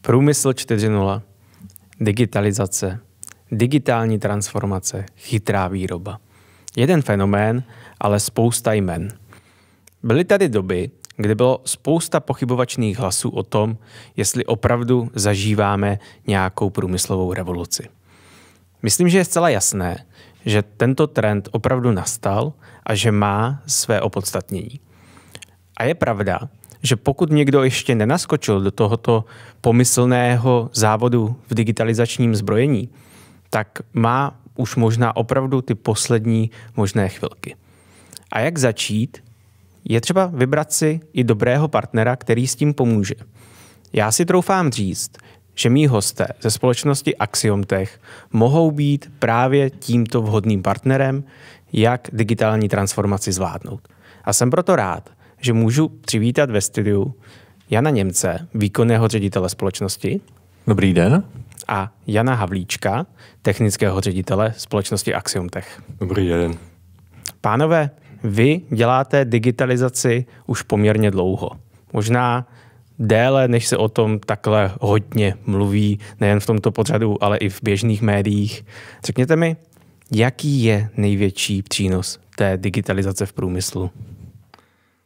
Průmysl 4.0, digitalizace, digitální transformace, chytrá výroba. Jeden fenomén, ale spousta jmen. Byly tady doby, kde bylo spousta pochybovačných hlasů o tom, jestli opravdu zažíváme nějakou průmyslovou revoluci. Myslím, že je zcela jasné, že tento trend opravdu nastal a že má své opodstatnění. A je pravda, že pokud někdo ještě nenaskočil do tohoto pomyslného závodu v digitalizačním zbrojení, tak má už možná opravdu ty poslední možné chvilky. A jak začít je třeba vybrat si i dobrého partnera, který s tím pomůže. Já si troufám říct, že mý hosté ze společnosti Axiom Tech mohou být právě tímto vhodným partnerem, jak digitální transformaci zvládnout. A jsem proto rád, že můžu přivítat ve studiu Jana Němce, výkonného ředitele společnosti. Dobrý den. A Jana Havlíčka, technického ředitele společnosti Axiom Tech. Dobrý den. Pánové, vy děláte digitalizaci už poměrně dlouho. Možná déle, než se o tom takhle hodně mluví, nejen v tomto pořadu, ale i v běžných médiích. Řekněte mi, jaký je největší přínos té digitalizace v průmyslu?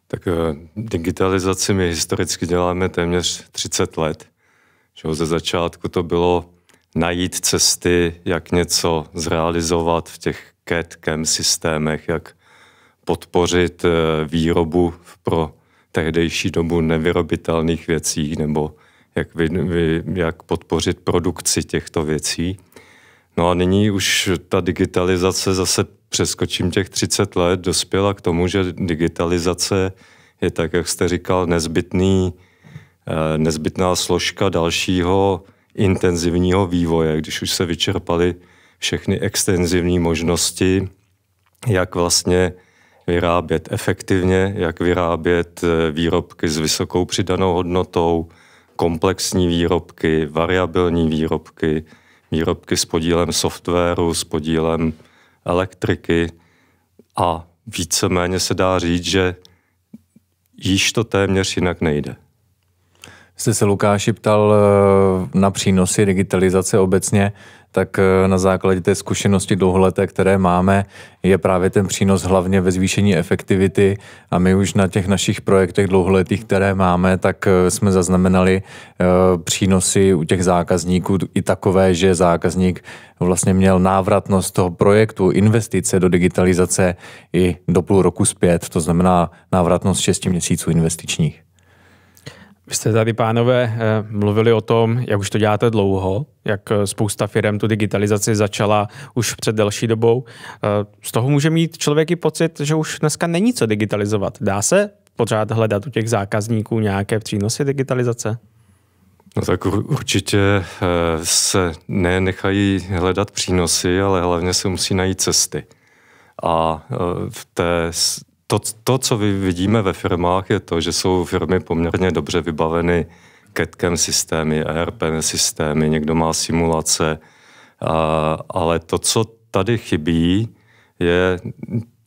Tak eh, digitalizaci my historicky děláme téměř 30 let. Že ze začátku to bylo najít cesty, jak něco zrealizovat v těch CAD, CAM systémech, jak podpořit eh, výrobu pro tehdejší dobu nevyrobitelných věcí nebo jak, vy, vy, jak podpořit produkci těchto věcí. No a nyní už ta digitalizace zase přeskočím těch 30 let, dospěla k tomu, že digitalizace je tak, jak jste říkal, nezbytný, eh, nezbytná složka dalšího intenzivního vývoje, když už se vyčerpaly všechny extenzivní možnosti, jak vlastně vyrábět efektivně, jak vyrábět eh, výrobky s vysokou přidanou hodnotou, komplexní výrobky, variabilní výrobky, výrobky s podílem softwaru, s podílem elektriky a víceméně se dá říct, že již to téměř jinak nejde. Jste se Lukáši ptal eh, na přínosy digitalizace obecně tak eh, na základě té zkušenosti dlouholeté, které máme, je právě ten přínos hlavně ve zvýšení efektivity a my už na těch našich projektech dlouholetých, které máme, tak eh, jsme zaznamenali eh, přínosy u těch zákazníků i takové, že zákazník vlastně měl návratnost toho projektu, investice do digitalizace i do půl roku zpět, to znamená návratnost 6 měsíců investičních. Vy jste tady, pánové, eh, mluvili o tom, jak už to děláte dlouho, jak eh, spousta firm tu digitalizaci začala už před delší dobou. Eh, z toho může mít člověk i pocit, že už dneska není co digitalizovat. Dá se pořád hledat u těch zákazníků nějaké přínosy digitalizace? No tak určitě se nenechají hledat přínosy, ale hlavně se musí najít cesty. A v té to, to, co vidíme ve firmách, je to, že jsou firmy poměrně dobře vybaveny CATCAM systémy, ERP systémy, někdo má simulace, a, ale to, co tady chybí, je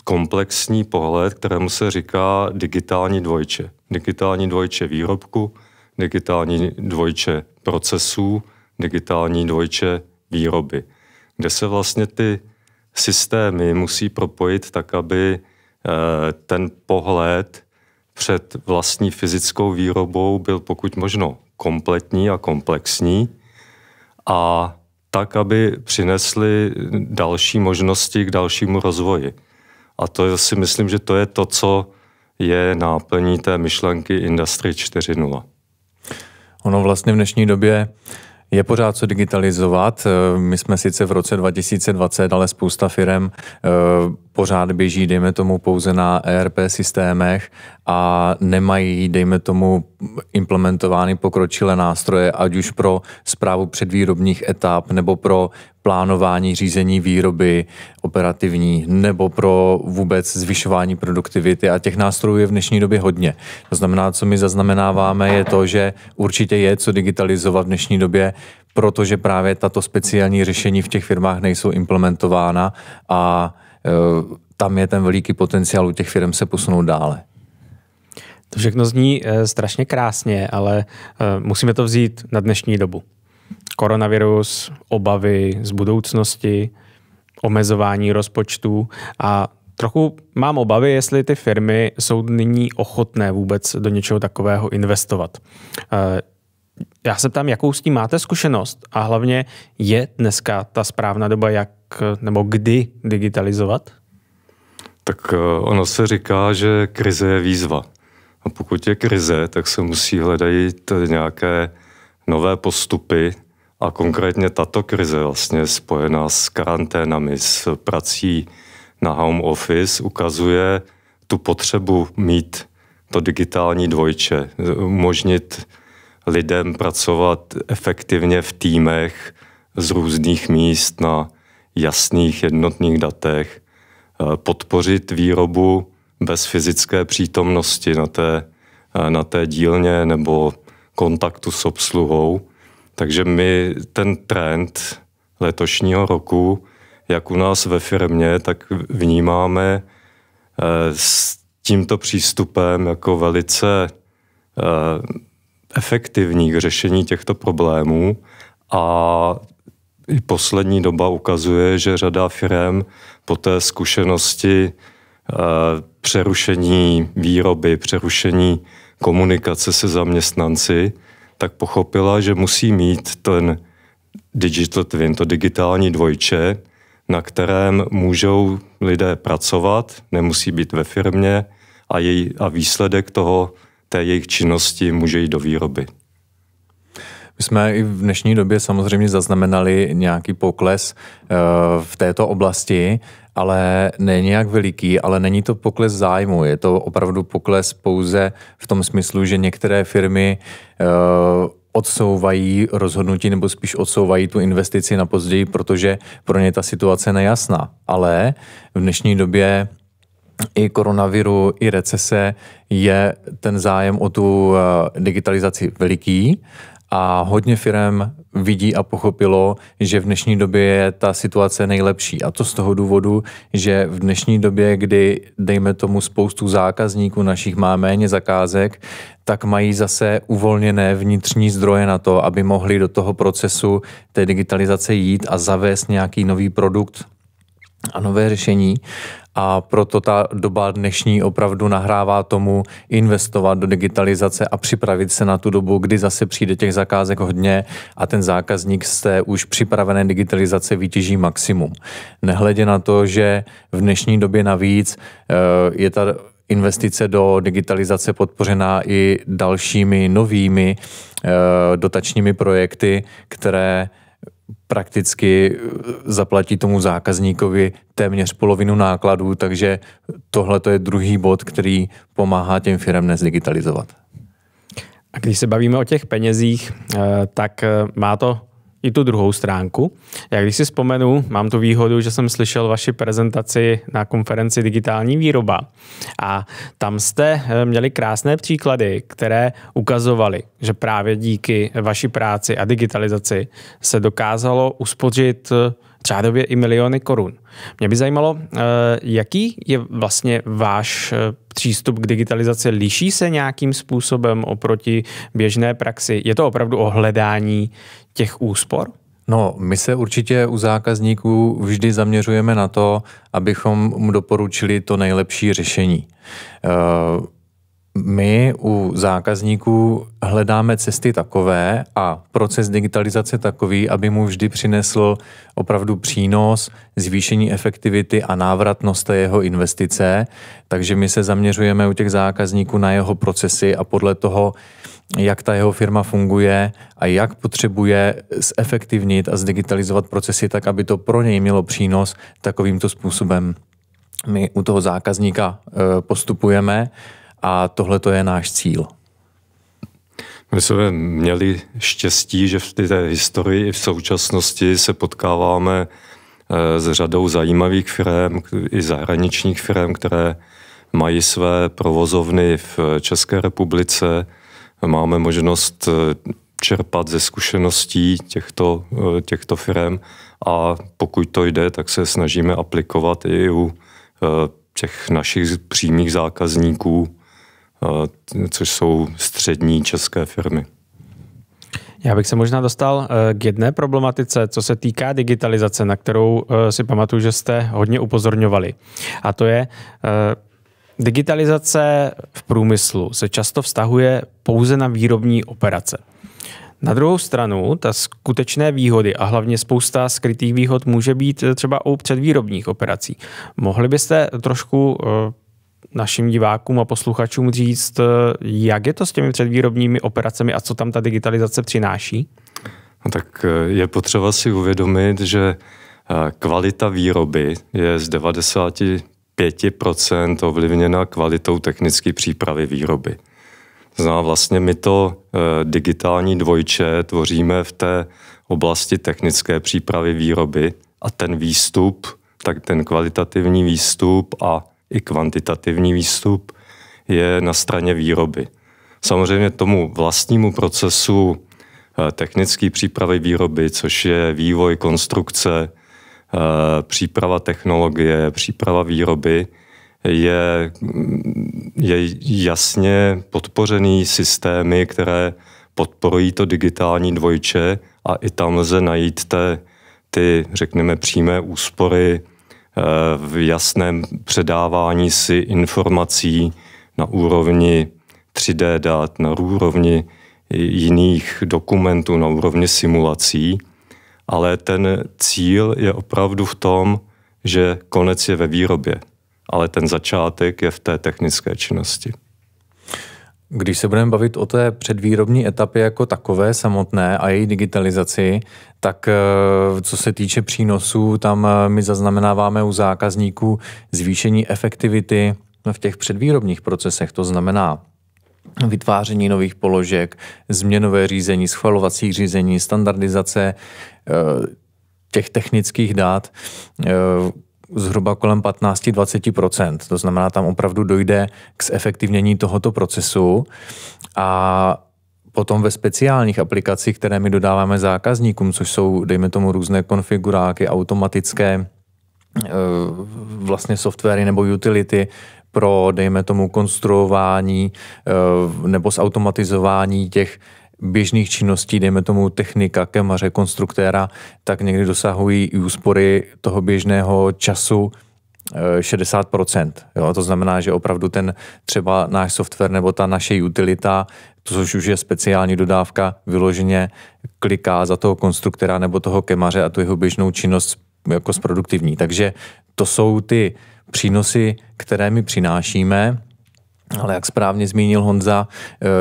komplexní pohled, kterému se říká digitální dvojče. Digitální dvojče výrobku, digitální dvojče procesů, digitální dvojče výroby, kde se vlastně ty systémy musí propojit tak, aby Eh, ten pohled před vlastní fyzickou výrobou byl pokud možno kompletní a komplexní a tak, aby přinesli další možnosti k dalšímu rozvoji. A to si myslím, že to je to, co je náplní té myšlenky Industry 4.0. Ono vlastně v dnešní době uh, je pořád co digitalizovat. Eh, my jsme sice v roce 2020, ale spousta firm eh, pořád běží, dejme tomu, pouze na ERP systémech a nemají, dejme tomu, implementovány pokročilé nástroje, ať už pro zprávu předvýrobních etap nebo pro plánování řízení výroby operativní nebo pro vůbec zvyšování produktivity a těch nástrojů je v dnešní době hodně. To znamená, co my zaznamenáváme, je to, že určitě je co digitalizovat v dnešní době, protože právě tato speciální řešení v těch firmách nejsou implementována a e, tam je ten veliký potenciál u těch firm se posunout dále. To všechno zní eh, strašně krásně, ale eh, musíme to vzít na dnešní dobu. Koronavirus, obavy z budoucnosti, omezování rozpočtů a trochu mám obavy, jestli ty firmy jsou nyní ochotné vůbec do něčeho takového investovat. Eh, já se ptám, jakou s tím máte zkušenost a hlavně je dneska ta správná doba, jak nebo kdy digitalizovat? Tak ono se říká, že krize je výzva. A pokud je krize, tak se musí hledat nějaké nové postupy a konkrétně tato krize vlastně spojená s karanténami, s prací na home office ukazuje tu potřebu mít to digitální dvojče, umožnit lidem pracovat efektivně v týmech z různých míst na jasných jednotných datech, eh, podpořit výrobu bez fyzické přítomnosti na té, eh, na té dílně nebo kontaktu s obsluhou. Takže my ten trend letošního roku, jak u nás ve firmě, tak vnímáme eh, s tímto přístupem jako velice eh, efektivní k řešení těchto problémů a i poslední doba ukazuje, že řada firm po té zkušenosti přerušení výroby, přerušení komunikace se zaměstnanci, tak pochopila, že musí mít ten digital twin, to digitální dvojče, na kterém můžou lidé pracovat, nemusí být ve firmě a, její, a výsledek toho té jejich činnosti může jít do výroby. My jsme i v dnešní době samozřejmě zaznamenali nějaký pokles eh, v této oblasti, ale není nějak veliký, ale není to pokles zájmu, je to opravdu pokles pouze v tom smyslu, že některé firmy eh, odsouvají rozhodnutí nebo spíš odsouvají tu investici na později, protože pro ně ta situace nejasná. Ale v dnešní době i koronaviru, i recese je ten zájem o tu eh, digitalizaci veliký a hodně firm vidí a pochopilo, že v dnešní době je ta situace nejlepší. A to z toho důvodu, že v dnešní době, kdy dejme tomu spoustu zákazníků našich má méně zakázek, tak mají zase uvolněné vnitřní zdroje na to, aby mohli do toho procesu té digitalizace jít a zavést nějaký nový produkt a nové řešení a proto ta doba dnešní opravdu nahrává tomu investovat do digitalizace a připravit se na tu dobu, kdy zase přijde těch zakázek hodně a ten zákazník z té už připravené digitalizace vytěží maximum. Nehledě na to, že v dnešní době navíc eh, je ta investice do digitalizace podpořená i dalšími novými eh, dotačními projekty, které prakticky eh, zaplatí tomu zákazníkovi téměř polovinu nákladů, takže tohle to je druhý bod, který pomáhá těm firmám nezdigitalizovat. A když se bavíme o těch penězích, eh, tak eh, má to i tu druhou stránku. Já když si vzpomenu, mám tu výhodu, že jsem slyšel vaši prezentaci na konferenci Digitální výroba a tam jste eh, měli krásné příklady, které ukazovaly, že právě díky vaší práci a digitalizaci se dokázalo uspořit eh, řádově i miliony korun. Mě by zajímalo, eh, jaký je vlastně váš eh, přístup k digitalizaci? Liší se nějakým způsobem oproti běžné praxi? Je to opravdu o hledání těch úspor? No, my se určitě u zákazníků vždy zaměřujeme na to, abychom mu doporučili to nejlepší řešení. Uh, my u zákazníků hledáme cesty takové a proces digitalizace takový, aby mu vždy přinesl opravdu přínos, zvýšení efektivity a návratnost té jeho investice. Takže my se zaměřujeme u těch zákazníků na jeho procesy a podle toho, jak ta jeho firma funguje a jak potřebuje zefektivnit a zdigitalizovat procesy tak, aby to pro něj mělo přínos takovýmto způsobem. My u toho zákazníka eh, postupujeme a tohle to je náš cíl. My jsme měli štěstí, že v té historii i v současnosti se potkáváme eh, s řadou zajímavých firm, i zahraničních firm, které mají své provozovny v České republice. Máme možnost eh, čerpat ze zkušeností těchto, eh, těchto firm a pokud to jde, tak se snažíme aplikovat i u těch našich přímých zákazníků Eh, což jsou střední české firmy. Já bych se možná dostal eh, k jedné problematice, co se týká digitalizace, na kterou eh, si pamatuju, že jste hodně upozorňovali. A to je digitalizace v průmyslu se často vztahuje pouze na výrobní operace. Na druhou stranu, ta skutečné výhody a hlavně spousta skrytých výhod může být třeba u předvýrobních operací. Mohli byste trošku našim divákům a posluchačům říct, eh, jak je to s těmi předvýrobními operacemi a co tam ta digitalizace přináší? No tak eh, je potřeba si uvědomit, že eh, kvalita výroby je z 95% ovlivněna kvalitou technické přípravy výroby. Zná vlastně my to digitální dvojče tvoříme v té oblasti technické přípravy výroby a ten výstup, tak ten kvalitativní výstup a i kvantitativní výstup je na straně výroby. Samozřejmě tomu vlastnímu procesu eh, technické přípravy výroby, což je vývoj konstrukce, eh, příprava technologie, příprava výroby, je, mm, je jasně podpořený systémy, které podporují to digitální dvojče a i tam lze najít te, ty, řekněme, přímé úspory v jasném předávání si informací na úrovni 3D dat, na úrovni jiných dokumentů, na úrovni simulací, ale ten cíl je opravdu v tom, že konec je ve výrobě, ale ten začátek je v té technické činnosti. Když se budeme bavit o té předvýrobní etapě jako takové samotné a její digitalizaci, tak eh, co se týče přínosů, tam eh, my zaznamenáváme u zákazníků zvýšení efektivity v těch předvýrobních procesech. To znamená vytváření nových položek, změnové řízení, schvalovací řízení, standardizace eh, těch technických dát, zhruba kolem 15-20%. To znamená, tam opravdu dojde k zefektivnění tohoto procesu a potom ve speciálních aplikacích, které my dodáváme zákazníkům, což jsou, dejme tomu, různé konfiguráky, automatické eh, vlastně softwary nebo utility pro, dejme tomu, konstruování eh, nebo zautomatizování těch běžných činností, dejme tomu technika, kemaře, konstruktéra, tak někdy dosahují i úspory toho běžného času 60%. Eh, jo? To znamená, že opravdu ten třeba náš software nebo ta naše utilita, to což už je speciální dodávka, vyloženě kliká za toho konstruktéra nebo toho kemaře a tu jeho běžnou činnost jako zproduktivní. Takže to jsou ty přínosy, které my přinášíme ale jak správně zmínil Honza,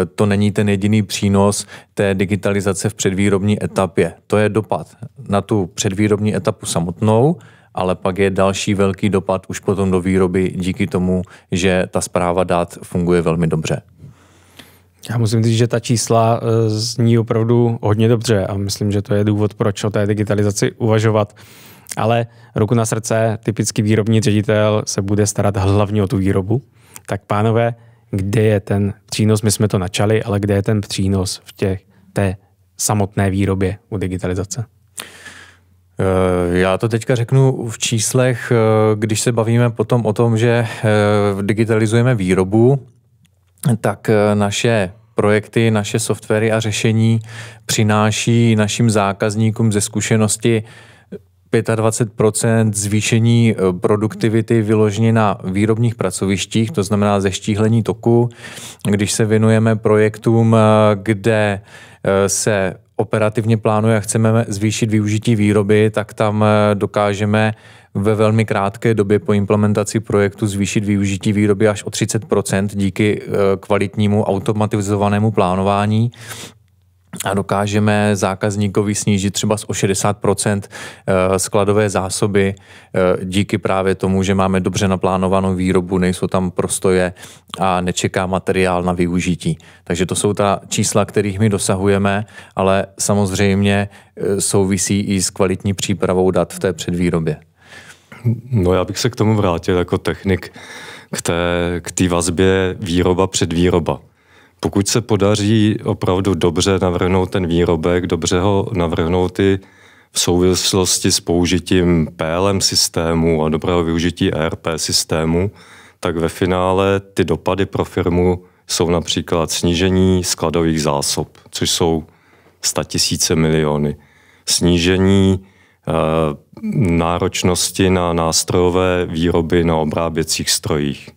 e, to není ten jediný přínos té digitalizace v předvýrobní etapě. To je dopad na tu předvýrobní etapu samotnou, ale pak je další velký dopad už potom do výroby díky tomu, že ta zpráva dat funguje velmi dobře. Já musím říct, že ta čísla e, zní opravdu hodně dobře a myslím, že to je důvod, proč o té digitalizaci uvažovat. Ale ruku na srdce, typický výrobní ředitel se bude starat hlavně o tu výrobu, tak pánové, kde je ten přínos, my jsme to načali, ale kde je ten přínos v těch, té samotné výrobě u digitalizace? Eh, já to teďka řeknu v číslech, eh, když se bavíme potom o tom, že eh, digitalizujeme výrobu, tak naše projekty, naše softwary a řešení přináší našim zákazníkům ze zkušenosti 25 zvýšení eh, produktivity vyloženě na výrobních pracovištích, to znamená zeštíhlení toku, když se věnujeme projektům, eh, kde eh, se operativně plánuje a chceme zvýšit využití výroby, tak tam dokážeme ve velmi krátké době po implementaci projektu zvýšit využití výroby až o 30 díky kvalitnímu automatizovanému plánování a dokážeme zákazníkovi snížit třeba o 60% eh, skladové zásoby eh, díky právě tomu, že máme dobře naplánovanou výrobu, nejsou tam prostoje a nečeká materiál na využití. Takže to jsou ta čísla, kterých my dosahujeme, ale samozřejmě eh, souvisí i s kvalitní přípravou dat v té předvýrobě. No já bych se k tomu vrátil jako technik, k té, k té vazbě výroba před výroba. Pokud se podaří opravdu dobře navrhnout ten výrobek, dobře ho navrhnout i v souvislosti s použitím PLM systému a dobrého využití ERP systému, tak ve finále ty dopady pro firmu jsou například snížení skladových zásob, což jsou 100 tisíce miliony, snížení e, náročnosti na nástrojové výroby na obráběcích strojích,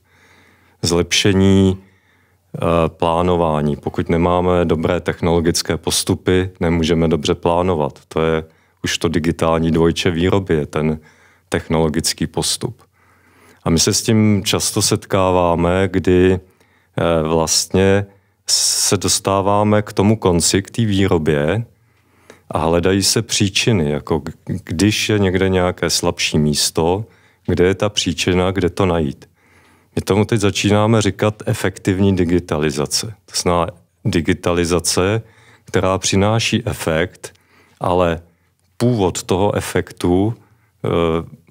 zlepšení Eh, plánování. Pokud nemáme dobré technologické postupy, nemůžeme dobře plánovat. To je už to digitální dvojče výroby, je ten technologický postup. A my se s tím často setkáváme, kdy eh, vlastně se dostáváme k tomu konci, k té výrobě a hledají se příčiny, jako když je někde nějaké slabší místo, kde je ta příčina, kde to najít. My tomu teď začínáme říkat efektivní digitalizace. To znamená digitalizace, která přináší efekt, ale původ toho efektu eh,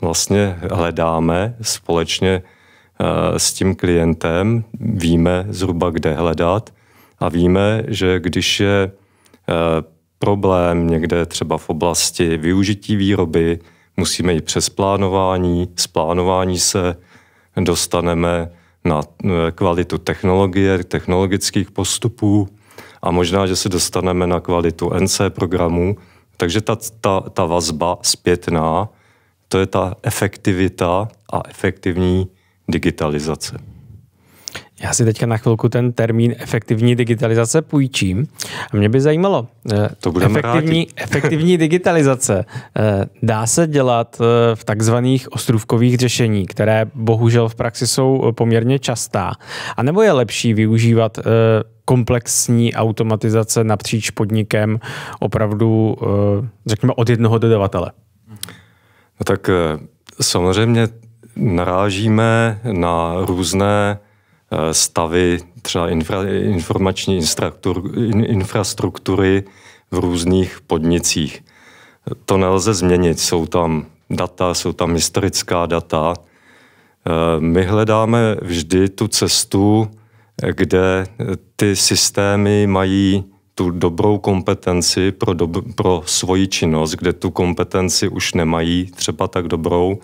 vlastně hledáme společně eh, s tím klientem, víme zhruba, kde hledat a víme, že když je eh, problém někde třeba v oblasti využití výroby, musíme jít přes plánování, z plánování se dostaneme na eh, kvalitu technologie, technologických postupů a možná, že se dostaneme na kvalitu NC programů. Takže ta, ta, ta vazba zpětná, to je ta efektivita a efektivní digitalizace. Já si teďka na chvilku ten termín efektivní digitalizace půjčím. A mě by zajímalo, eh, to efektivní, rádi. efektivní digitalizace eh, dá se dělat eh, v takzvaných ostrůvkových řešení, které bohužel v praxi jsou poměrně častá. A nebo je lepší využívat komplexní automatizace napříč podnikem opravdu, řekněme, od jednoho dodavatele? No tak samozřejmě narážíme na různé Eh, stavy třeba infra, informační infrastruktury v různých podnicích. To nelze změnit, jsou tam data, jsou tam historická data. Eh, my hledáme vždy tu cestu, kde ty systémy mají tu dobrou kompetenci pro, dob- pro svoji činnost, kde tu kompetenci už nemají třeba tak dobrou.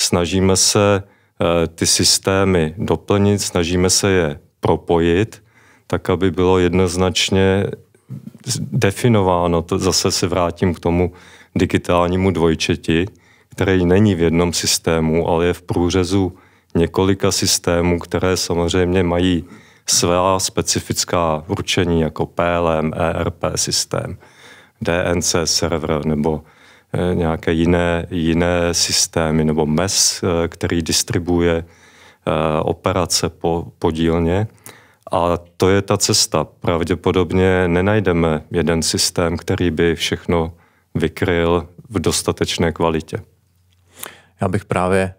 Snažíme se Eh, ty systémy doplnit, snažíme se je propojit, tak aby bylo jednoznačně definováno, to zase se vrátím k tomu digitálnímu dvojčeti, který není v jednom systému, ale je v průřezu několika systémů, které samozřejmě mají svá specifická určení jako PLM, ERP systém, DNC server nebo Eh, nějaké jiné, jiné systémy nebo MES, eh, který distribuje eh, operace po, podílně. A to je ta cesta. Pravděpodobně nenajdeme jeden systém, který by všechno vykryl v dostatečné kvalitě. Já bych právě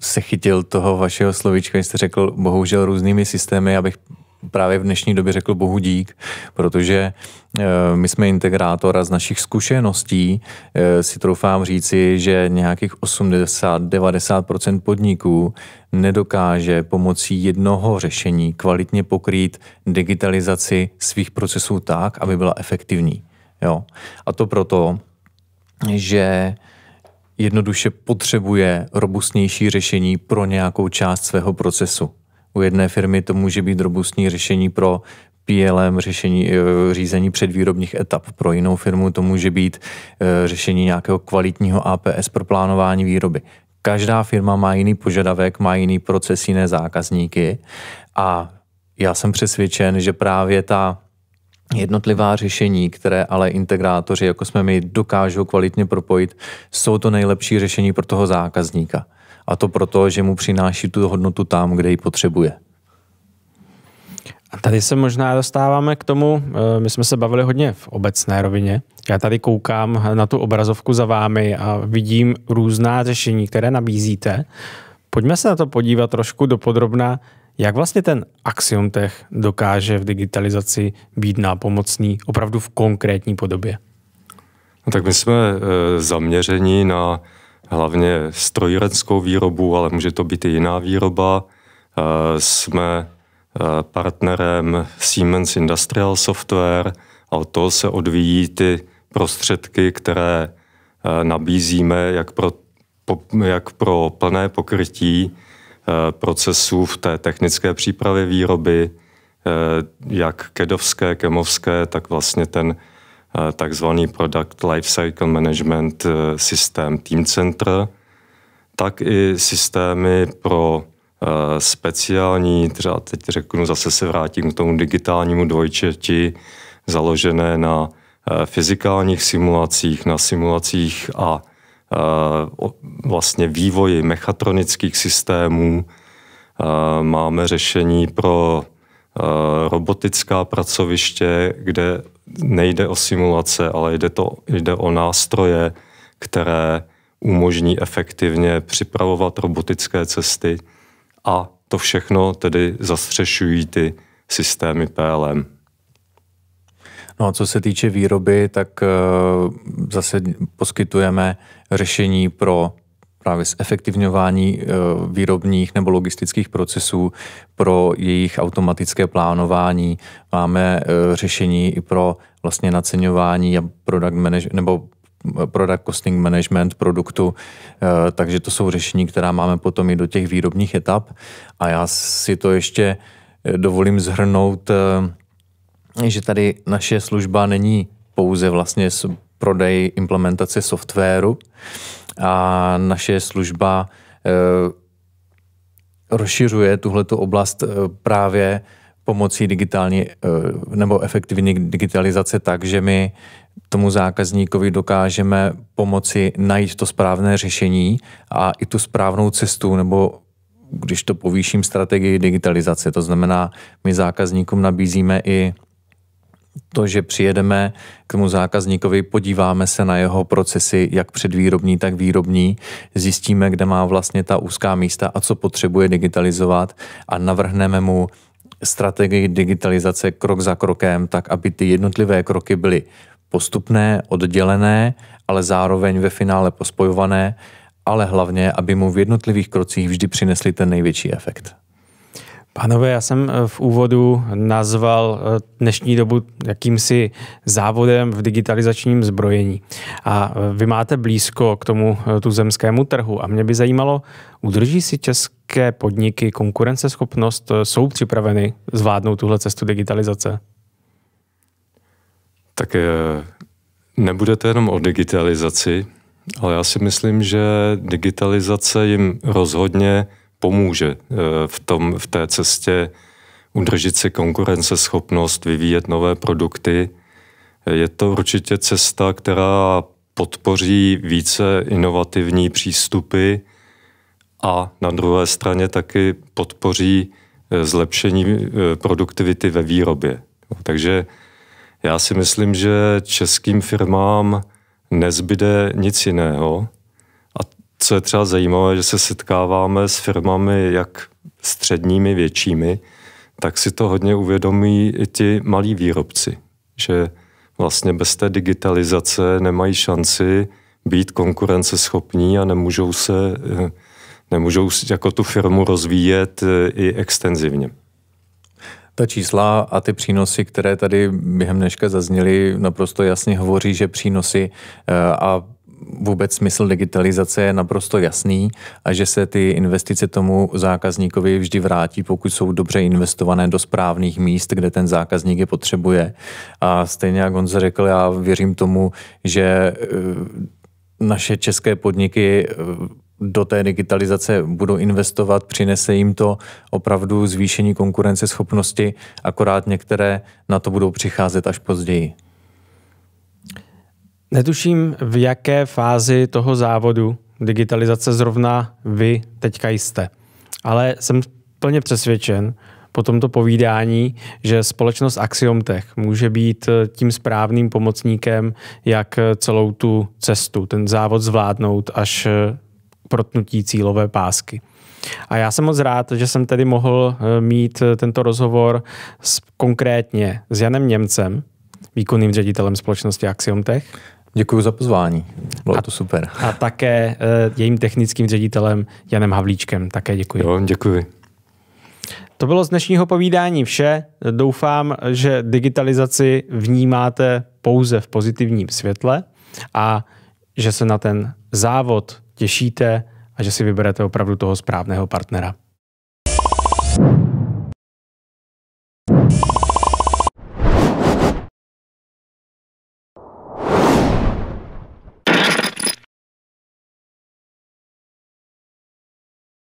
se chytil toho vašeho slovíčka, když jste řekl bohužel různými systémy, abych právě v dnešní době řekl bohu dík, protože eh, my jsme integrátor a z našich zkušeností eh, si troufám říci, že nějakých 80-90% podniků nedokáže pomocí jednoho řešení kvalitně pokrýt digitalizaci svých procesů tak, aby byla efektivní. Jo. A to proto, že jednoduše potřebuje robustnější řešení pro nějakou část svého procesu. U jedné firmy to může být robustní řešení pro PLM, řešení, eh, řízení předvýrobních etap. Pro jinou firmu to může být eh, řešení nějakého kvalitního APS pro plánování výroby. Každá firma má jiný požadavek, má jiný proces, jiné zákazníky a já jsem přesvědčen, že právě ta jednotlivá řešení, které ale integrátoři, jako jsme my, dokážou kvalitně propojit, jsou to nejlepší řešení pro toho zákazníka. A to proto, že mu přináší tu hodnotu tam, kde ji potřebuje. A tady se možná dostáváme k tomu, eh, my jsme se bavili hodně v obecné rovině. Já tady koukám na tu obrazovku za vámi a vidím různá řešení, které nabízíte. Pojďme se na to podívat trošku dopodrobna, jak vlastně ten Axiom Tech dokáže v digitalizaci být nápomocný opravdu v konkrétní podobě? No tak my jsme eh, zaměření na hlavně strojírenskou výrobu, ale může to být i jiná výroba. Eh, jsme eh, partnerem Siemens Industrial Software a od toho se odvíjí ty prostředky, které eh, nabízíme jak pro, jak pro plné pokrytí procesů v té technické přípravě výroby, jak kedovské, kemovské, tak vlastně ten Eh, takzvaný Product Lifecycle Management eh, systém Team Center, tak i systémy pro eh, speciální, třeba teď řeknu, zase se vrátím k tomu digitálnímu dvojčeti, založené na fyzikálních simulacích, na simulacích a vlastně vývoji mechatronických systémů. Máme řešení pro robotická pracoviště, kde nejde o simulace, ale jde, to, jde o nástroje, které umožní efektivně připravovat robotické cesty a to všechno tedy zastřešují ty systémy PLM. No a co se týče výroby, tak eh, zase poskytujeme řešení pro právě zefektivňování eh, výrobních nebo logistických procesů pro jejich automatické plánování. Máme eh, řešení i pro vlastně naceňování a product manage, nebo eh, product costing management produktu, takže to jsou řešení, která máme potom i do těch výrobních etap. A já si to ještě dovolím zhrnout, že tady naše služba není pouze vlastně prodej implementace softwaru a naše služba eh, rozšiřuje tuhleto oblast eh, právě pomocí digitální eh, nebo efektivní digitalizace tak, že my tomu zákazníkovi dokážeme pomoci najít to správné řešení a i tu správnou cestu nebo když to povýším strategii digitalizace, to znamená, my zákazníkům nabízíme i to, že přijedeme k tomu zákazníkovi, podíváme se na jeho procesy, jak předvýrobní, tak výrobní, zjistíme, kde má vlastně ta úzká místa a co potřebuje digitalizovat a navrhneme mu strategii digitalizace krok za krokem, tak aby ty jednotlivé kroky byly postupné, oddělené, ale zároveň ve finále pospojované, ale hlavně, aby mu v jednotlivých krocích vždy přinesli ten největší efekt. Pánové, já jsem eh, v úvodu nazval eh, dnešní dobu jakýmsi závodem v digitalizačním zbrojení. A eh, vy máte blízko k tomu tuzemskému trhu a mě by zajímalo, udrží si české podniky konkurenceschopnost, jsou připraveny zvládnout tuhle cestu digitalizace? Tak nebude to jenom o digitalizaci, ale já si myslím, že digitalizace jim rozhodně pomůže eh, v, tom, v té cestě udržet si konkurenceschopnost, vyvíjet nové produkty. Je to určitě cesta, která podpoří více inovativní přístupy a na druhé straně taky podpoří eh, zlepšení eh, produktivity ve výrobě. Takže já si myslím, že českým firmám nezbyde nic jiného, co je třeba zajímavé, že se setkáváme s firmami jak středními, většími, tak si to hodně uvědomí i ti malí výrobci, že vlastně bez té digitalizace nemají šanci být konkurenceschopní a nemůžou se, eh, nemůžou jako tu firmu rozvíjet eh, i extenzivně. Ta čísla a ty přínosy, které tady během dneška zazněly, naprosto jasně hovoří, že přínosy eh, a vůbec smysl digitalizace je naprosto jasný a že se ty investice tomu zákazníkovi vždy vrátí, pokud jsou dobře investované do správných míst, kde ten zákazník je potřebuje. A stejně jak on řekl, já věřím tomu, že eh, naše české podniky eh, do té digitalizace budou investovat, přinese jim to opravdu zvýšení konkurenceschopnosti, akorát některé na to budou přicházet až později. Netuším, v jaké fázi toho závodu digitalizace zrovna vy teďka jste. Ale jsem plně přesvědčen po tomto povídání, že společnost Axiomtech může být tím správným pomocníkem, jak celou tu cestu, ten závod zvládnout až protnutí cílové pásky. A já jsem moc rád, že jsem tedy mohl eh, mít eh, tento rozhovor s, konkrétně s Janem Němcem, výkonným ředitelem společnosti Axiomtech. Děkuji za pozvání, bylo a, to super. A také eh, jejím technickým ředitelem Janem Havlíčkem, také děkuji. Jo, děkuji. To bylo z dnešního povídání vše. Doufám, že digitalizaci vnímáte pouze v pozitivním světle a že se na ten závod těšíte a že si vyberete opravdu toho správného partnera.